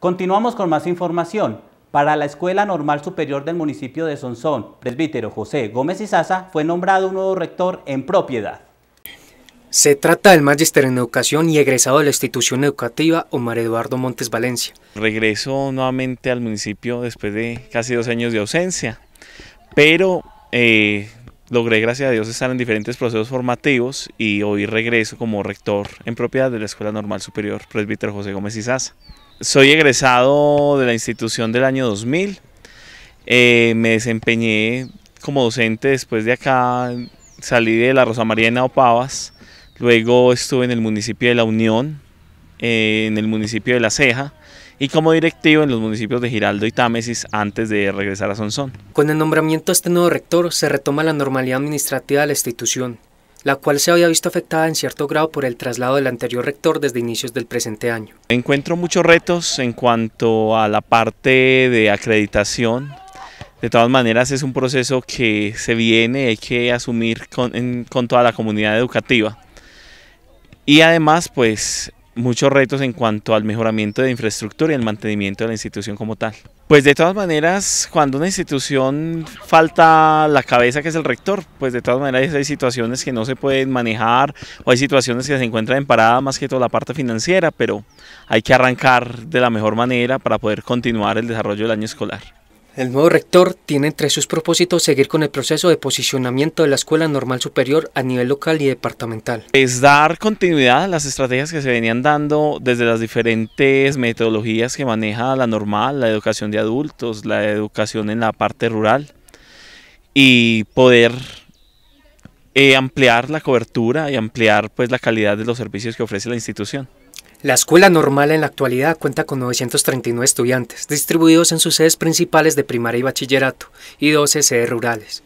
Continuamos con más información. Para la Escuela Normal Superior del municipio de Sonsón, presbítero José Gómez Izaza fue nombrado un nuevo rector en propiedad. Se trata del magíster en educación y egresado de la institución educativa Omar Eduardo Montes Valencia. Regreso nuevamente al municipio después de casi dos años de ausencia, pero eh, logré, gracias a Dios, estar en diferentes procesos formativos y hoy regreso como rector en propiedad de la Escuela Normal Superior Presbítero José Gómez Izaza soy egresado de la institución del año 2000. Eh, me desempeñé como docente después de acá. Salí de la Rosa María de Naopavas. Luego estuve en el municipio de La Unión, eh, en el municipio de La Ceja y como directivo en los municipios de Giraldo y Támesis antes de regresar a Sonsón. Con el nombramiento de este nuevo rector se retoma la normalidad administrativa de la institución, la cual se había visto afectada en cierto grado por el traslado del anterior rector desde inicios del presente año. Encuentro muchos retos en cuanto a la parte de acreditación. De todas maneras es un proceso que se viene, hay que asumir con, con toda la comunidad educativa. Y además, pues muchos retos en cuanto al mejoramiento de infraestructura y el mantenimiento de la institución como tal. Pues de todas maneras, cuando una institución falta la cabeza que es el rector, pues de todas maneras hay situaciones que no se pueden manejar o hay situaciones que se encuentran en parada más que toda la parte financiera, pero hay que arrancar de la mejor manera para poder continuar el desarrollo del año escolar. El nuevo rector tiene entre sus propósitos seguir con el proceso de posicionamiento de la Escuela Normal Superior a nivel local y departamental. Es dar continuidad a las estrategias que se venían dando desde las diferentes metodologías que maneja la normal, la educación de adultos, la educación en la parte rural y poder eh, ampliar la cobertura y ampliar pues la calidad de los servicios que ofrece la institución. La escuela normal en la actualidad cuenta con 939 estudiantes, distribuidos en sus sedes principales de primaria y bachillerato, y 12 sedes rurales.